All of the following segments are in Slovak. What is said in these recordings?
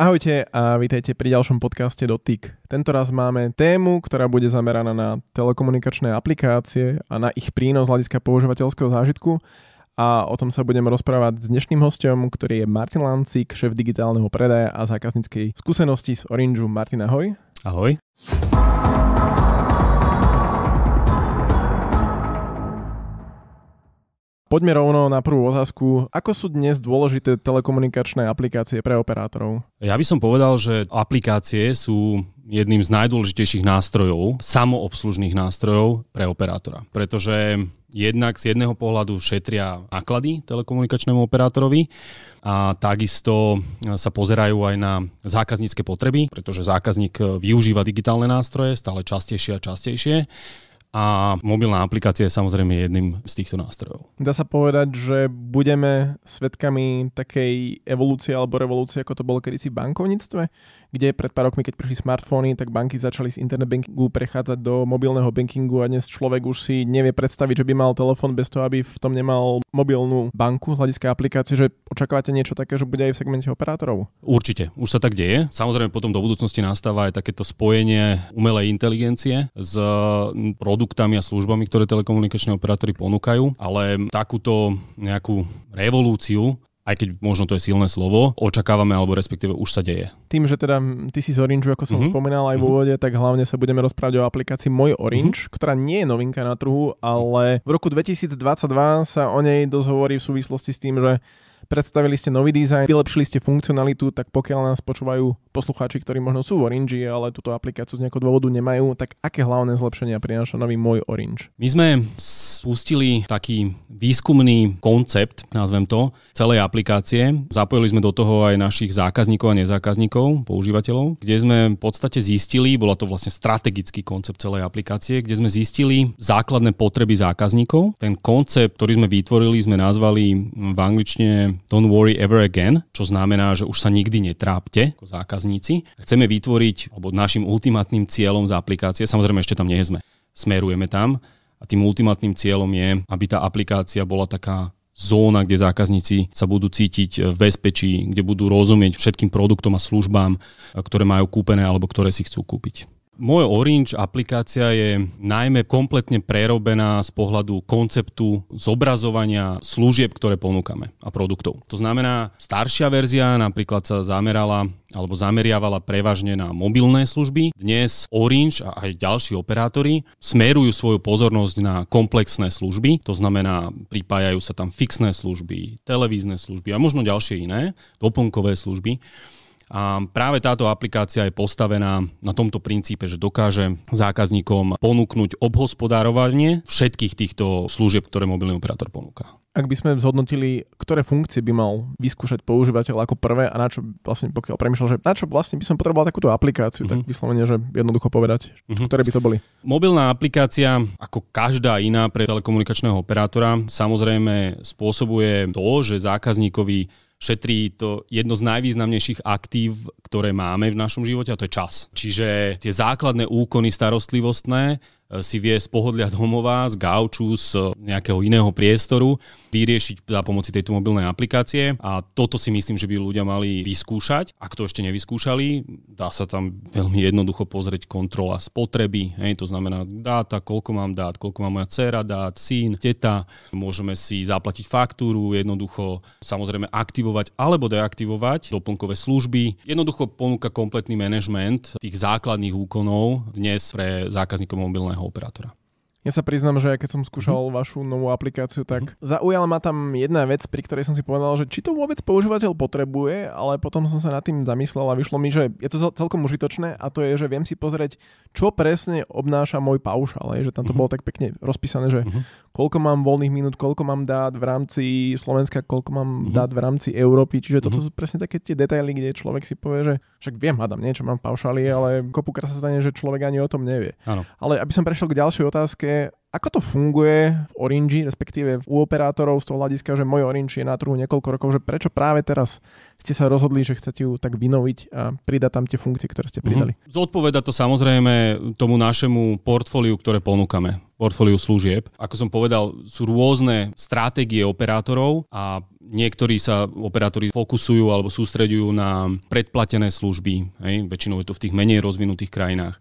Ahojte a vítajte pri ďalšom podcaste Dotyk. Tento raz máme tému, ktorá bude zameraná na telekomunikačné aplikácie a na ich prínos hľadiska používateľského zážitku a o tom sa budeme rozprávať s dnešným hostom, ktorý je Martin Lancik, šéf digitálneho predaja a zákazníckej skúsenosti z Orangeu. Martin, ahoj. Ahoj. Poďme rovno na prvú otázku. Ako sú dnes dôležité telekomunikačné aplikácie pre operátorov? Ja by som povedal, že aplikácie sú jedným z najdôležitejších nástrojov, samoobslužných nástrojov pre operátora. Pretože jednak z jedného pohľadu šetria náklady telekomunikačnému operátorovi a takisto sa pozerajú aj na zákaznícke potreby, pretože zákazník využíva digitálne nástroje stále častejšie a častejšie a mobilná aplikácia je samozrejme jedným z týchto nástrojov. Dá sa povedať, že budeme svetkami takej evolúcie alebo revolúcie, ako to bolo kedysi v bankovníctve? kde pred pár rokmi, keď prišli smartfóny, tak banky začali z internet bankingu prechádzať do mobilného bankingu a dnes človek už si nevie predstaviť, že by mal telefón bez toho, aby v tom nemal mobilnú banku z hľadiska aplikácie, že očakávate niečo také, že bude aj v segmente operátorov? Určite, už sa tak deje. Samozrejme potom do budúcnosti nastáva aj takéto spojenie umelej inteligencie s produktami a službami, ktoré telekomunikačné operátory ponúkajú, ale takúto nejakú revolúciu aj keď možno to je silné slovo, očakávame alebo respektíve už sa deje. Tým, že teda ty si z Orange, ako som mm-hmm. spomínal aj v mhm. úvode, tak hlavne sa budeme rozprávať o aplikácii Môj Orange, mm-hmm. ktorá nie je novinka na trhu, ale v roku 2022 sa o nej dosť hovorí v súvislosti s tým, že Predstavili ste nový dizajn, vylepšili ste funkcionalitu, tak pokiaľ nás počúvajú poslucháči, ktorí možno sú v Orange, ale túto aplikáciu z nejakého dôvodu nemajú, tak aké hlavné zlepšenia prináša nový môj Orange? My sme spustili taký výskumný koncept, nazvem to, celej aplikácie. Zapojili sme do toho aj našich zákazníkov a nezákazníkov, používateľov, kde sme v podstate zistili, bola to vlastne strategický koncept celej aplikácie, kde sme zistili základné potreby zákazníkov. Ten koncept, ktorý sme vytvorili, sme nazvali v angličtine Don't worry ever again, čo znamená, že už sa nikdy netrápte ako zákazníci. Chceme vytvoriť, alebo našim ultimátnym cieľom z aplikácie, samozrejme ešte tam nie sme, smerujeme tam a tým ultimátnym cieľom je, aby tá aplikácia bola taká zóna, kde zákazníci sa budú cítiť v bezpečí, kde budú rozumieť všetkým produktom a službám, ktoré majú kúpené alebo ktoré si chcú kúpiť. Môj Orange aplikácia je najmä kompletne prerobená z pohľadu konceptu zobrazovania služieb, ktoré ponúkame a produktov. To znamená, staršia verzia napríklad sa zamerala alebo zameriavala prevažne na mobilné služby. Dnes Orange a aj ďalší operátori smerujú svoju pozornosť na komplexné služby, to znamená, pripájajú sa tam fixné služby, televízne služby a možno ďalšie iné, doplnkové služby. A práve táto aplikácia je postavená na tomto princípe, že dokáže zákazníkom ponúknuť obhospodárovanie všetkých týchto služieb, ktoré mobilný operátor ponúka. Ak by sme zhodnotili, ktoré funkcie by mal vyskúšať používateľ ako prvé a na čo vlastne, pokiaľ premýšľal, že na čo vlastne by som potreboval takúto aplikáciu, uh-huh. tak mhm. vyslovene, že jednoducho povedať, uh-huh. ktoré by to boli. Mobilná aplikácia, ako každá iná pre telekomunikačného operátora, samozrejme spôsobuje to, že zákazníkovi šetrí to jedno z najvýznamnejších aktív, ktoré máme v našom živote, a to je čas. Čiže tie základné úkony starostlivostné E, si vie z pohodlia domova, z gauču, z e, nejakého iného priestoru vyriešiť za pomoci tejto mobilnej aplikácie a toto si myslím, že by ľudia mali vyskúšať. Ak to ešte nevyskúšali, dá sa tam veľmi jednoducho pozrieť kontrola spotreby, hej, to znamená dáta, koľko mám dát, koľko má moja dcera dát, syn, teta, môžeme si zaplatiť faktúru, jednoducho samozrejme aktivovať alebo deaktivovať doplnkové služby. Jednoducho ponúka kompletný manažment tých základných úkonov dnes pre zákazníkov mobilného operadora. Ja sa priznám, že keď som skúšal mm. vašu novú aplikáciu, tak mm. zaujala ma tam jedna vec, pri ktorej som si povedal, že či to vôbec používateľ potrebuje, ale potom som sa nad tým zamyslel a vyšlo mi, že je to celkom užitočné a to je, že viem si pozrieť, čo presne obnáša môj paušál. Že tam to mm. bolo tak pekne rozpísané, že mhm. koľko mám voľných minút, koľko mám dát v rámci Slovenska, koľko mám mhm. dát v rámci Európy. Čiže toto mhm. sú presne také tie detaily, kde človek si povie, že však viem, hádam niečo, mám paušály, ale kopu sa stane, že človek ani o tom nevie. Ano. Ale aby som prešiel k ďalšej otázke, aplikácie. Ako to funguje v Orange, respektíve u operátorov z toho hľadiska, že môj Orange je na trhu niekoľko rokov, že prečo práve teraz ste sa rozhodli, že chcete ju tak vynoviť a pridať tam tie funkcie, ktoré ste mhm. pridali? Mm-hmm. Zodpoveda to samozrejme tomu našemu portfóliu, ktoré ponúkame portfóliu služieb. Ako som povedal, sú rôzne stratégie operátorov a niektorí sa operátori fokusujú alebo sústredujú na predplatené služby. Hej? Väčšinou je to v tých menej rozvinutých krajinách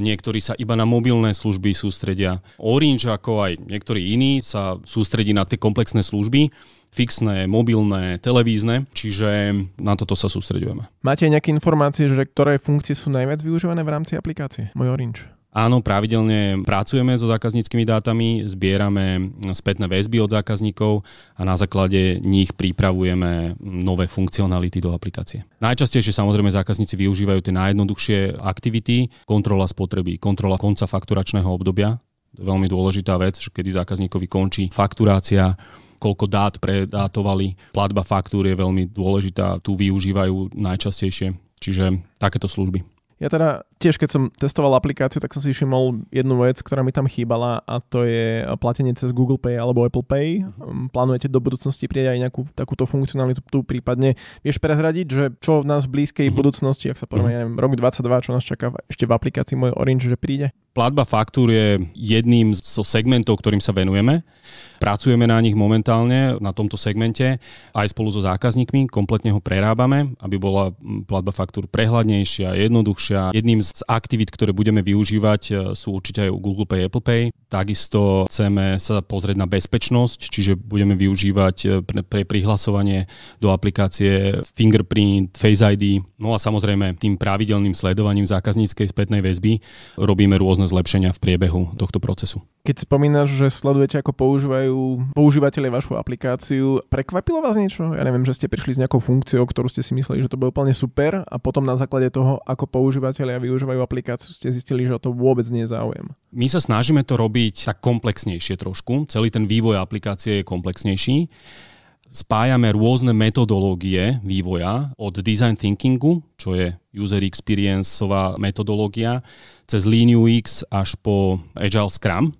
niektorí sa iba na mobilné služby sústredia. Orange, ako aj niektorí iní, sa sústredí na tie komplexné služby fixné, mobilné, televízne, čiže na toto sa sústredujeme. Máte nejaké informácie, že ktoré funkcie sú najviac využívané v rámci aplikácie? Moj Orange. Áno, pravidelne pracujeme so zákazníckými dátami, zbierame spätné väzby od zákazníkov a na základe nich pripravujeme nové funkcionality do aplikácie. Najčastejšie samozrejme zákazníci využívajú tie najjednoduchšie aktivity, kontrola spotreby, kontrola konca fakturačného obdobia, veľmi dôležitá vec, že kedy zákazníkovi končí fakturácia, koľko dát predátovali. Platba faktúr je veľmi dôležitá, tu využívajú najčastejšie, čiže takéto služby. Ja teda tiež keď som testoval aplikáciu, tak som si všimol jednu vec, ktorá mi tam chýbala a to je platenie cez Google Pay alebo Apple Pay. Uh-huh. Plánujete do budúcnosti prieť aj nejakú takúto funkcionalitu tu prípadne. Vieš prehradiť, že čo v nás v blízkej uh-huh. budúcnosti, ak sa povieme, mhm. ja neviem, rok 22, čo nás čaká ešte v aplikácii môj Orange, že príde? Platba faktúr je jedným zo so segmentov, ktorým sa venujeme. Pracujeme na nich momentálne, na tomto segmente, aj spolu so zákazníkmi, kompletne ho prerábame, aby bola platba faktúr prehľadnejšia, jednoduchšia. Jedným z z aktivít, ktoré budeme využívať, e, sú určite aj u Google Pay, Apple Pay. Takisto chceme sa pozrieť na bezpečnosť, čiže budeme využívať e, pre, pre prihlasovanie do aplikácie fingerprint, Face ID. No a samozrejme tým pravidelným sledovaním zákazníckej spätnej väzby robíme rôzne zlepšenia v priebehu tohto procesu. Keď spomínaš, že sledujete, ako používajú používateľe vašu aplikáciu, prekvapilo vás niečo? Ja neviem, že ste prišli s nejakou funkciou, ktorú ste si mysleli, že to bude úplne super a potom na základe toho, ako používateľia využívajú využívajú aplikáciu, ste zistili, že o to vôbec nie je záujem? My sa snažíme to robiť tak komplexnejšie trošku. Celý ten vývoj aplikácie je komplexnejší. Spájame rôzne metodológie vývoja od design thinkingu, čo je user experienceová metodológia, cez líniu X až po agile scrum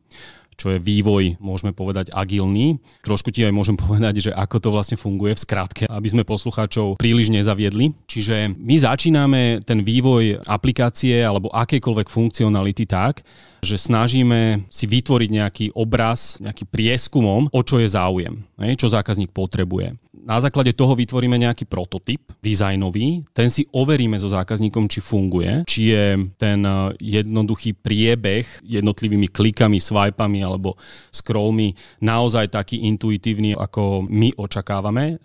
čo je vývoj, môžeme povedať, agilný. Trošku ti aj môžem povedať, že ako to vlastne funguje v skratke, aby sme poslucháčov príliš nezaviedli. Čiže my začíname ten vývoj aplikácie alebo akékoľvek funkcionality tak, že snažíme si vytvoriť nejaký obraz, nejaký prieskumom, o čo je záujem, čo zákazník potrebuje na základe toho vytvoríme nejaký prototyp dizajnový, ten si overíme so zákazníkom, či funguje, či je ten eh, jednoduchý priebeh jednotlivými klikami, swipami alebo scrollmi naozaj taký intuitívny, ako my očakávame.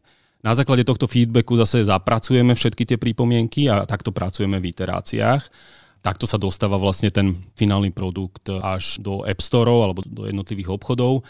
Na základe tohto feedbacku zase zapracujeme všetky tie prípomienky a takto pracujeme v iteráciách takto sa dostáva vlastne ten finálny produkt až do App Store alebo do jednotlivých obchodov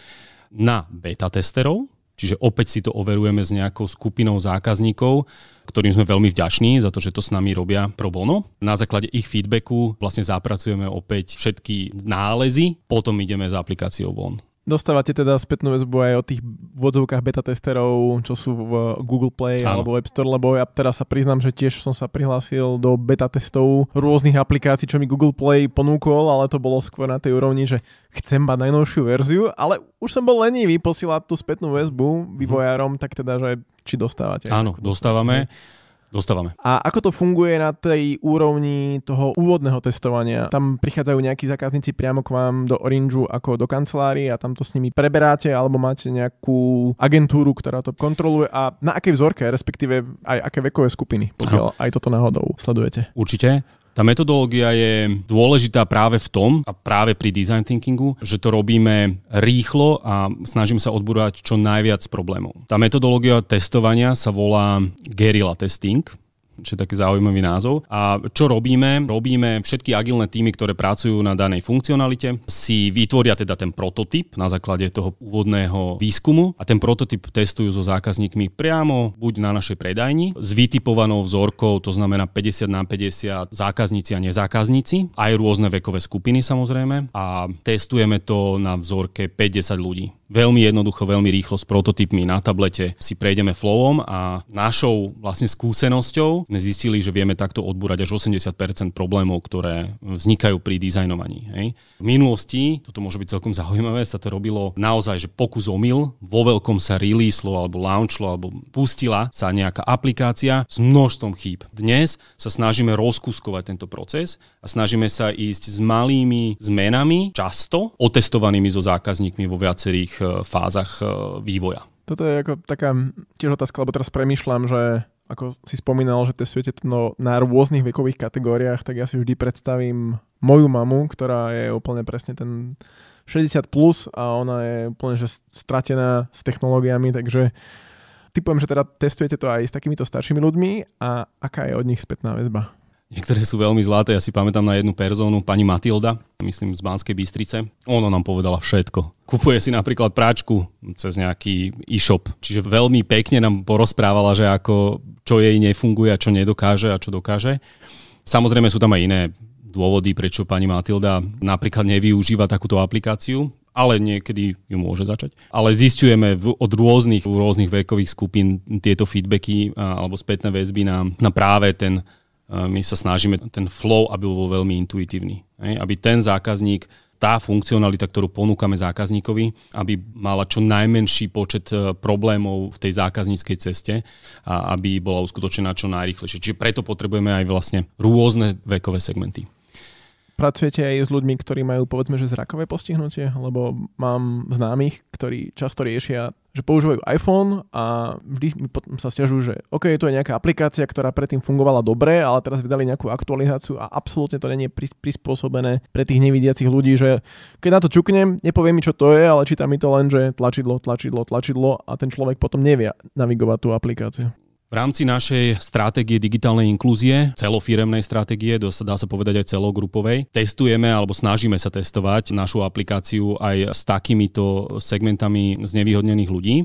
na beta testerov, Čiže opäť si to overujeme s nejakou skupinou zákazníkov, ktorým sme veľmi vďační za to, že to s nami robia pro bono. Na základe ich feedbacku vlastne zapracujeme opäť všetky nálezy, potom ideme s aplikáciou von. Dostávate teda spätnú väzbu aj o tých vodzovkách beta testerov, čo sú v Google Play Áno. alebo App Store, lebo ja teraz sa priznám, že tiež som sa prihlásil do beta testov rôznych aplikácií, čo mi Google Play ponúkol, ale to bolo skôr na tej úrovni, že chcem mať najnovšiu verziu, ale už som bol lenivý posielať tú spätnú väzbu vývojárom, hm. tak teda, že či dostávate. Áno, dostávame. Dostávame. Dostávame. A ako to funguje na tej úrovni toho úvodného testovania? Tam prichádzajú nejakí zákazníci priamo k vám do Orangeu ako do kancelárii a tam to s nimi preberáte alebo máte nejakú agentúru, ktorá to kontroluje a na akej vzorke, respektíve aj aké vekové skupiny, pokiaľ aj toto náhodou sledujete? Určite. Tá metodológia je dôležitá práve v tom a práve pri design thinkingu, že to robíme rýchlo a snažíme sa odbúrať čo najviac problémov. Tá metodológia testovania sa volá guerilla testing čo je taký zaujímavý názov. A čo robíme? Robíme všetky agilné týmy, ktoré pracujú na danej funkcionalite, si vytvoria teda ten prototyp na základe toho úvodného výskumu a ten prototyp testujú so zákazníkmi priamo buď na našej predajni s vytipovanou vzorkou, to znamená 50 na 50 zákazníci a nezákazníci, aj rôzne vekové skupiny samozrejme a testujeme to na vzorke 50 ľudí veľmi jednoducho, veľmi rýchlo s prototypmi na tablete si prejdeme flowom a našou vlastne skúsenosťou sme zistili, že vieme takto odbúrať až 80% problémov, ktoré e, vznikajú pri dizajnovaní. Hej. V minulosti, toto môže byť celkom zaujímavé, sa to robilo naozaj, že pokus omyl, vo veľkom sa releaselo alebo launchlo alebo pustila sa nejaká aplikácia s množstvom chýb. Dnes sa snažíme rozkuskovať tento proces a snažíme sa ísť s malými zmenami, často otestovanými so zákazníkmi vo viacerých rôznych eh, fázach eh, vývoja. Toto je ako taká tiež otázka, lebo teraz premyšľam, že ako si spomínal, že testujete to na rôznych vekových kategóriách, tak ja si vždy predstavím moju mamu, ktorá je úplne presne ten 60 plus a ona je úplne že stratená s technológiami, takže typujem, že teda testujete to aj s takýmito staršími ľuďmi a aká je od nich spätná väzba? Niektoré sú veľmi zlaté, ja si pamätám na jednu personu, pani Matilda, myslím z Banskej Bystrice. Ona nám povedala všetko. Kupuje si napríklad práčku cez nejaký e-shop. Čiže veľmi pekne nám porozprávala, že ako, čo jej nefunguje a čo nedokáže a čo dokáže. Samozrejme sú tam aj iné dôvody, prečo pani Matilda napríklad nevyužíva takúto aplikáciu ale niekedy ju môže začať. Ale zistujeme v, od rôznych, rôznych vekových skupín tieto feedbacky a, alebo spätné väzby na, na práve ten Eh, my sa snažíme ten flow, aby bol veľmi intuitívny. Hej? Aby ten zákazník, tá funkcionalita, ktorú ponúkame zákazníkovi, aby mala čo najmenší počet eh, problémov v tej zákazníckej ceste a aby bola uskutočená čo najrychlejšie. Čiže preto potrebujeme aj vlastne rôzne vekové segmenty. Pracujete aj s ľuďmi, ktorí majú povedzme, že zrakové postihnutie? Lebo mám známych, ktorí často riešia že používajú iPhone a vždy mi potom sa stiažujú, že OK, tu je nejaká aplikácia, ktorá predtým fungovala dobre, ale teraz vydali nejakú aktualizáciu a absolútne to nie je prispôsobené pre tých nevidiacich ľudí, že keď na to čuknem, nepovie mi, čo to je, ale číta mi to len, že tlačidlo, tlačidlo, tlačidlo a ten človek potom nevie navigovať tú aplikáciu. V rámci našej stratégie digitálnej inklúzie, celofiremnej stratégie, dá sa povedať aj celogrupovej, testujeme alebo snažíme sa testovať našu aplikáciu aj s takýmito segmentami znevýhodnených ľudí.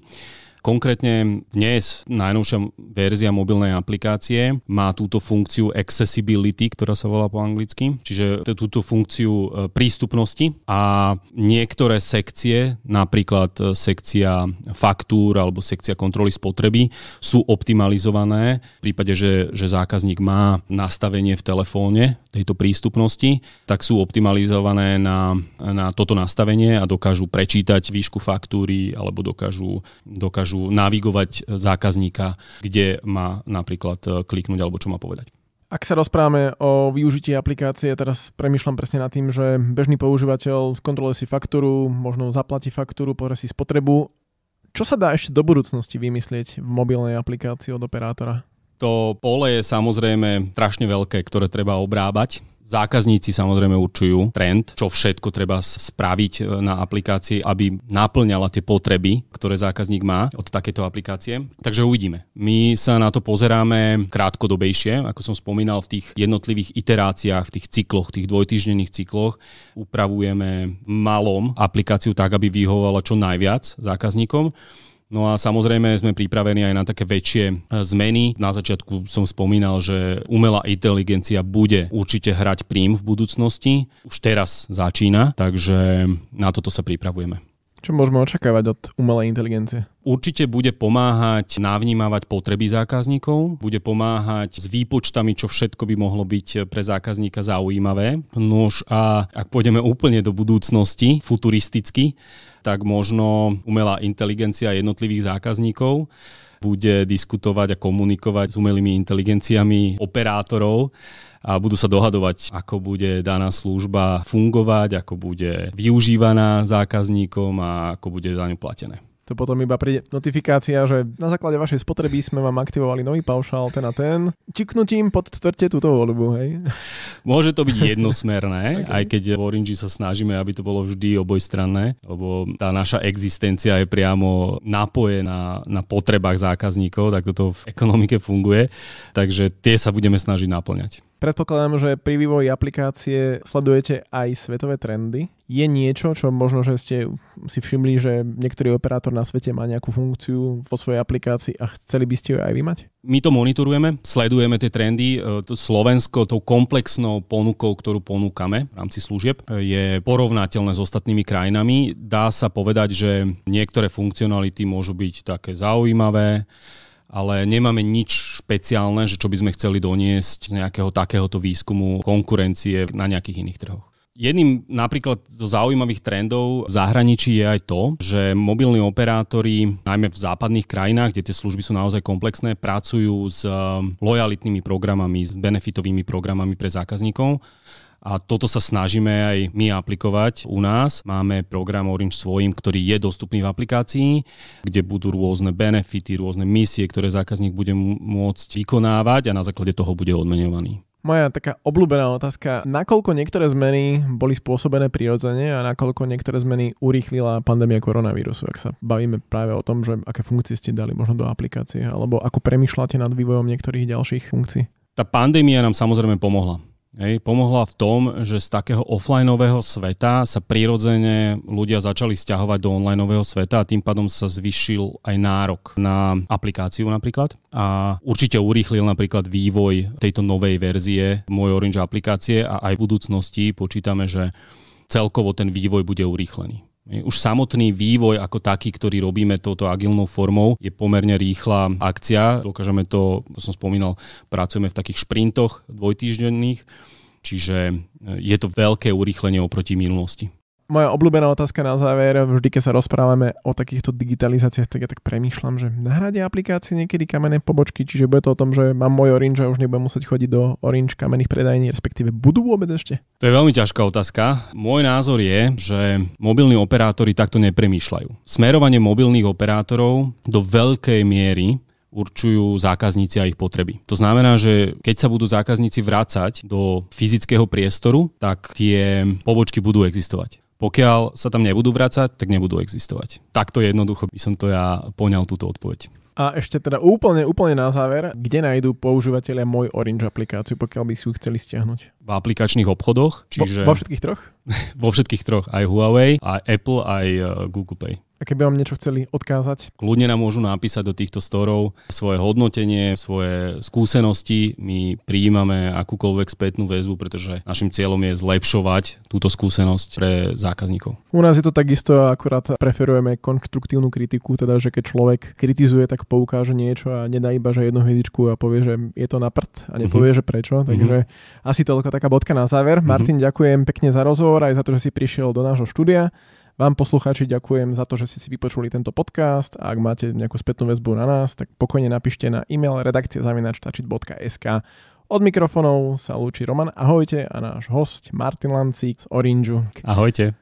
Konkrétne dnes najnovšia verzia mobilnej aplikácie má túto funkciu accessibility, ktorá sa volá po anglicky, čiže túto funkciu e, prístupnosti a niektoré sekcie, napríklad e, sekcia faktúr alebo sekcia kontroly spotreby, sú optimalizované v prípade, že, že zákazník má nastavenie v telefóne tejto prístupnosti, tak sú optimalizované na, na toto nastavenie a dokážu prečítať výšku faktúry alebo dokážu, dokážu dokážu navigovať zákazníka, kde má napríklad eh, kliknúť alebo čo má povedať. Ak sa rozprávame o využití aplikácie, teraz premyšľam presne nad tým, že bežný používateľ skontroluje si faktúru, možno zaplatí faktúru, pohre si spotrebu. Čo sa dá ešte do budúcnosti vymyslieť v mobilnej aplikácii od operátora? To pole je samozrejme strašne veľké, ktoré treba obrábať. Zákazníci samozrejme určujú trend, čo všetko treba spraviť e, na aplikácii, aby naplňala tie potreby, ktoré zákazník má od takéto aplikácie. Takže uvidíme. My sa na to pozeráme krátkodobejšie, ako som spomínal, v tých jednotlivých iteráciách, v tých cykloch, tých dvojtýždenných cykloch upravujeme malom aplikáciu tak, aby vyhovovala čo najviac zákazníkom No a samozrejme sme pripravení aj na také väčšie e, zmeny. Na začiatku som spomínal, že umelá inteligencia bude určite hrať prím v budúcnosti. Už teraz začína, takže na toto sa pripravujeme. Čo môžeme očakávať od umelej inteligencie? Určite bude pomáhať navnímavať potreby zákazníkov, bude pomáhať s výpočtami, čo všetko by mohlo byť pre zákazníka zaujímavé. Nož a ak pôjdeme úplne do budúcnosti, futuristicky, tak možno umelá inteligencia jednotlivých zákazníkov bude diskutovať a komunikovať s umelými inteligenciami operátorov a budú sa dohadovať, ako bude daná služba fungovať, ako bude využívaná zákazníkom a ako bude za ňu platené to potom iba príde notifikácia, že na základe vašej spotreby sme vám aktivovali nový paušál, ten a ten. Čiknutím tvrte túto voľbu, hej? Môže to byť jednosmerné, okay. aj keď v Orange sa snažíme, aby to bolo vždy obojstranné, lebo tá naša existencia je priamo napojená na potrebách zákazníkov, tak toto v ekonomike funguje, takže tie sa budeme snažiť naplňať. Predpokladám, že pri vývoji aplikácie sledujete aj svetové trendy. Je niečo, čo možno, že ste si všimli, že niektorý operátor na svete má nejakú funkciu vo svojej aplikácii a chceli by ste ju aj vymať? My to monitorujeme, sledujeme tie trendy. E, Slovensko tou komplexnou ponukou, ktorú ponúkame v rámci služieb, e, je porovnateľné s ostatnými krajinami. Dá sa povedať, že niektoré funkcionality môžu byť také zaujímavé, ale nemáme nič špeciálne, že čo by sme chceli doniesť nejakého takéhoto výskumu konkurencie na nejakých iných trhoch. Jedným napríklad zo zaujímavých trendov v zahraničí je aj to, že mobilní operátori, najmä v západných krajinách, kde tie služby sú naozaj komplexné, pracujú s ehm, lojalitnými programami, s benefitovými programami pre zákazníkov a toto sa snažíme aj my aplikovať u nás. Máme program Orange svojim, ktorý je dostupný v aplikácii, kde budú rôzne benefity, rôzne misie, ktoré zákazník bude môcť vykonávať a na základe toho bude odmenovaný. Moja taká obľúbená otázka, nakoľko niektoré zmeny boli spôsobené prirodzene a nakoľko niektoré zmeny urýchlila pandémia koronavírusu, ak sa bavíme práve o tom, že aké funkcie ste dali možno do aplikácie, alebo ako premyšľate nad vývojom niektorých ďalších funkcií? Tá pandémia nám samozrejme pomohla Hej, pomohla v tom, že z takého offlineového sveta sa prirodzene ľudia začali stiahovať do onlineového sveta a tým pádom sa zvyšil aj nárok na aplikáciu napríklad. A určite urýchlil napríklad vývoj tejto novej verzie mojej Orange aplikácie a aj v budúcnosti počítame, že celkovo ten vývoj bude urýchlený. Už samotný vývoj ako taký, ktorý robíme touto agilnou formou, je pomerne rýchla akcia. Dokážeme to, ako som spomínal, pracujeme v takých šprintoch dvojtýždenných, čiže e, je to veľké urýchlenie oproti minulosti moja obľúbená otázka na záver, vždy keď sa rozprávame o takýchto digitalizáciách, tak ja tak premýšľam, že nahradia aplikácie niekedy kamenné pobočky, čiže bude to o tom, že mám môj Orange a už nebudem musieť chodiť do Orange kamenných predajní, respektíve budú vôbec ešte? To je veľmi ťažká otázka. Môj názor je, že mobilní operátori takto nepremýšľajú. Smerovanie mobilných operátorov do veľkej miery určujú zákazníci a ich potreby. To znamená, že keď sa budú zákazníci vrácať do fyzického priestoru, tak tie pobočky budú existovať. Pokiaľ sa tam nebudú vrácať, tak nebudú existovať. Takto jednoducho by som to ja poňal túto odpoveď. A ešte teda úplne, úplne na záver, kde nájdú používateľe môj Orange aplikáciu, pokiaľ by si ju chceli stiahnuť? V aplikačných obchodoch, čiže... Vo, vo všetkých troch? vo všetkých troch, aj Huawei, aj Apple, aj eh, Google Pay a keby vám niečo chceli odkázať? Kľudne nám môžu napísať do týchto storov svoje hodnotenie, svoje skúsenosti. My prijímame akúkoľvek spätnú väzbu, pretože našim cieľom je zlepšovať túto skúsenosť pre zákazníkov. U nás je to takisto, akurát preferujeme konštruktívnu kritiku, teda že keď človek kritizuje, tak poukáže niečo a nedá iba že jednu hviezdičku a povie, že je to na prd a mhm. nepovie, mm-hmm. že prečo. Mhm. Takže mm-hmm. asi toľko taká bodka na záver. mm-hmm. ďakujem pekne za rozhovor aj za to, že si prišiel do nášho štúdia. Vám poslucháči ďakujem za to, že ste si vypočuli tento podcast a ak máte nejakú spätnú väzbu na nás, tak pokojne napíšte na e-mail redakciazavinačtačit.sk Od mikrofonov sa lúči Roman, ahojte a náš host Martin Lancík z Orange. Ahojte.